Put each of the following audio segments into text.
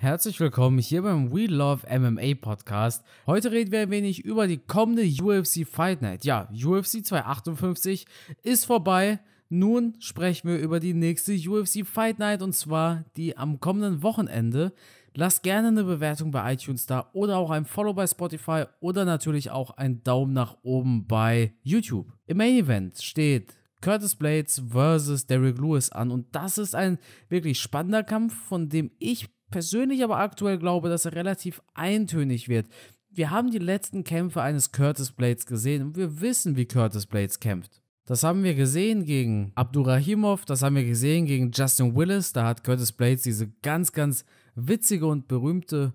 Herzlich willkommen hier beim We Love MMA Podcast. Heute reden wir ein wenig über die kommende UFC Fight Night. Ja, UFC 258 ist vorbei. Nun sprechen wir über die nächste UFC Fight Night und zwar die am kommenden Wochenende. Lasst gerne eine Bewertung bei iTunes da oder auch ein Follow bei Spotify oder natürlich auch einen Daumen nach oben bei YouTube. Im Main Event steht Curtis Blades versus Derrick Lewis an und das ist ein wirklich spannender Kampf, von dem ich persönlich aber aktuell glaube, dass er relativ eintönig wird. Wir haben die letzten Kämpfe eines Curtis Blades gesehen und wir wissen, wie Curtis Blades kämpft. Das haben wir gesehen gegen Abdurahimov, das haben wir gesehen gegen Justin Willis, da hat Curtis Blades diese ganz, ganz witzige und berühmte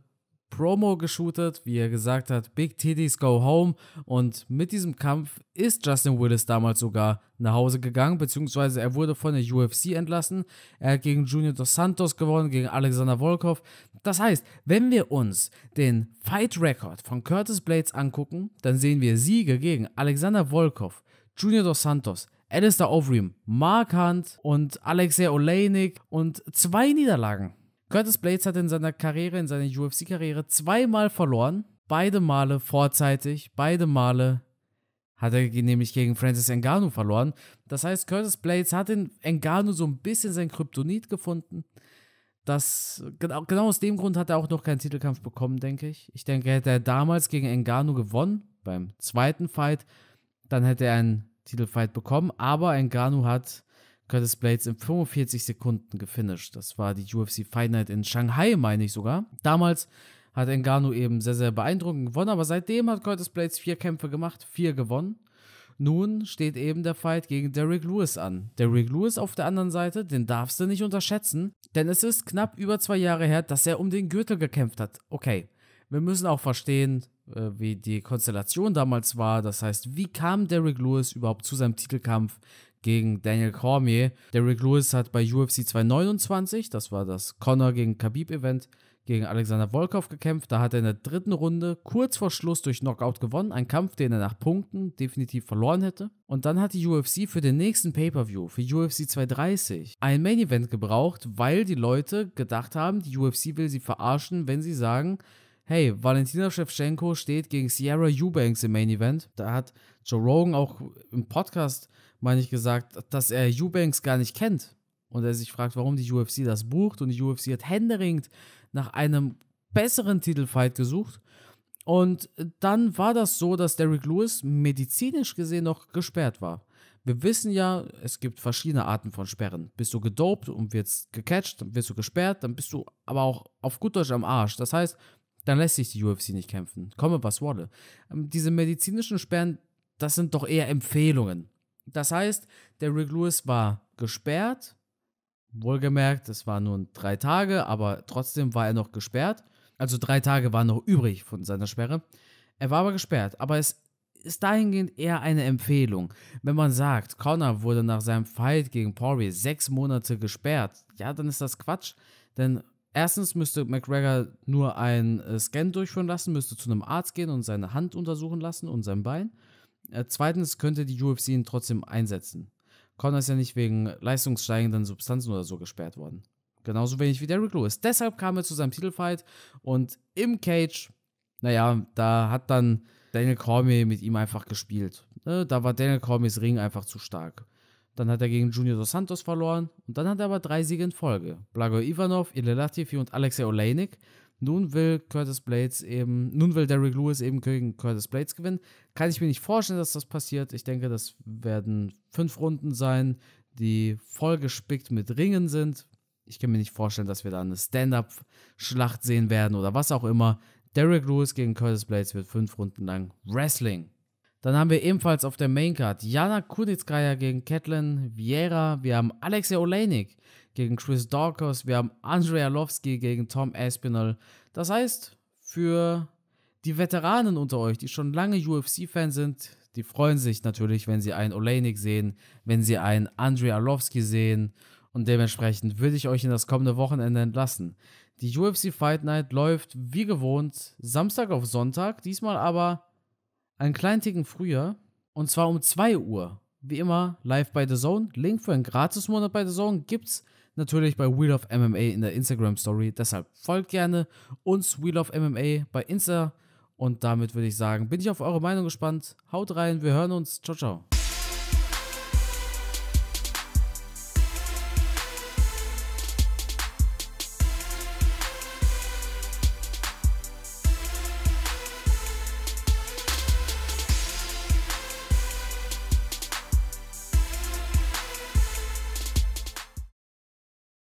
Promo geshootet, wie er gesagt hat, Big Titties go home. Und mit diesem Kampf ist Justin Willis damals sogar nach Hause gegangen, beziehungsweise er wurde von der UFC entlassen. Er hat gegen Junior Dos Santos gewonnen, gegen Alexander Volkov. Das heißt, wenn wir uns den Fight Record von Curtis Blades angucken, dann sehen wir Siege gegen Alexander Volkov, Junior Dos Santos, Alistair Overeem, Mark Hunt und Alexei Oleinik und zwei Niederlagen Curtis Blades hat in seiner Karriere, in seiner UFC-Karriere zweimal verloren. Beide Male vorzeitig, beide Male hat er nämlich gegen Francis Ngannou verloren. Das heißt, Curtis Blades hat in Ngannou so ein bisschen sein Kryptonit gefunden. Das, genau, genau aus dem Grund hat er auch noch keinen Titelkampf bekommen, denke ich. Ich denke, hätte er damals gegen Ngannou gewonnen, beim zweiten Fight, dann hätte er einen Titelfight bekommen. Aber Ngannou hat Curtis Blades in 45 Sekunden gefinisht. Das war die UFC Fight Night in Shanghai, meine ich sogar. Damals hat Engano eben sehr, sehr beeindruckend gewonnen, aber seitdem hat Curtis Blades vier Kämpfe gemacht, vier gewonnen. Nun steht eben der Fight gegen Derrick Lewis an. Derrick Lewis auf der anderen Seite, den darfst du nicht unterschätzen, denn es ist knapp über zwei Jahre her, dass er um den Gürtel gekämpft hat. Okay, wir müssen auch verstehen, äh, wie die Konstellation damals war. Das heißt, wie kam Derrick Lewis überhaupt zu seinem Titelkampf? gegen Daniel Cormier. Derrick Lewis hat bei UFC 229, das war das Connor gegen Khabib Event, gegen Alexander Volkov gekämpft. Da hat er in der dritten Runde kurz vor Schluss durch Knockout gewonnen. Ein Kampf, den er nach Punkten definitiv verloren hätte. Und dann hat die UFC für den nächsten Pay-Per-View, für UFC 230, ein Main-Event gebraucht, weil die Leute gedacht haben, die UFC will sie verarschen, wenn sie sagen, hey, Valentina Shevchenko steht gegen Sierra Eubanks im Main Event. Da hat Joe Rogan auch im Podcast, meine ich, gesagt, dass er Eubanks gar nicht kennt. Und er sich fragt, warum die UFC das bucht. Und die UFC hat händeringend nach einem besseren Titelfight gesucht. Und dann war das so, dass Derrick Lewis medizinisch gesehen noch gesperrt war. Wir wissen ja, es gibt verschiedene Arten von Sperren. Bist du gedopt und wirst gecatcht, dann wirst du gesperrt, dann bist du aber auch auf gut Deutsch am Arsch. Das heißt, dann lässt sich die UFC nicht kämpfen. Komme, was wolle. Ähm, diese medizinischen Sperren, das sind doch eher Empfehlungen. Das heißt, der Rick Lewis war gesperrt. Wohlgemerkt, es waren nur drei Tage, aber trotzdem war er noch gesperrt. Also drei Tage waren noch übrig von seiner Sperre. Er war aber gesperrt, aber es ist dahingehend eher eine Empfehlung. Wenn man sagt, Connor wurde nach seinem Fight gegen Poirier sechs Monate gesperrt, ja, dann ist das Quatsch. Denn Erstens müsste McGregor nur einen äh, Scan durchführen lassen, müsste zu einem Arzt gehen und seine Hand untersuchen lassen und sein Bein. Äh, zweitens könnte die UFC ihn trotzdem einsetzen. Connor ist ja nicht wegen leistungssteigenden Substanzen oder so gesperrt worden. Genauso wenig wie Derrick Lewis. Deshalb kam er zu seinem Titelfight und im Cage, naja, da hat dann Daniel Cormier mit ihm einfach gespielt. Ne, da war Daniel Cormiers Ring einfach zu stark. Dann hat er gegen Junior Dos Santos verloren und dann hat er aber drei Siege in Folge. Blagoy Ivanov, Ile Latifi und Alexei Oleinik. Nun will Curtis Blades eben, nun will Derrick Lewis eben gegen Curtis Blades gewinnen. Kann ich mir nicht vorstellen, dass das passiert. Ich denke, das werden fünf Runden sein, die vollgespickt mit Ringen sind. Ich kann mir nicht vorstellen, dass wir da eine Stand-up-Schlacht sehen werden oder was auch immer. Derrick Lewis gegen Curtis Blades wird fünf Runden lang Wrestling. Dann haben wir ebenfalls auf der Maincard Jana Kunitskaya gegen Catelyn Vieira. Wir haben Alexei Oleinik gegen Chris Dawkins. Wir haben Andrei Arlovski gegen Tom Aspinall. Das heißt, für die Veteranen unter euch, die schon lange UFC-Fans sind, die freuen sich natürlich, wenn sie einen Oleinik sehen, wenn sie einen Andrei Arlovski sehen. Und dementsprechend würde ich euch in das kommende Wochenende entlassen. Die UFC Fight Night läuft wie gewohnt Samstag auf Sonntag, diesmal aber einen kleinen Ticken früher und zwar um 2 Uhr. Wie immer live bei The Zone. Link für einen Gratis-Monat bei The Zone gibt's natürlich bei Wheel of MMA in der Instagram Story. Deshalb folgt gerne uns Wheel of MMA bei Insta. Und damit würde ich sagen, bin ich auf eure Meinung gespannt. Haut rein, wir hören uns. Ciao, ciao.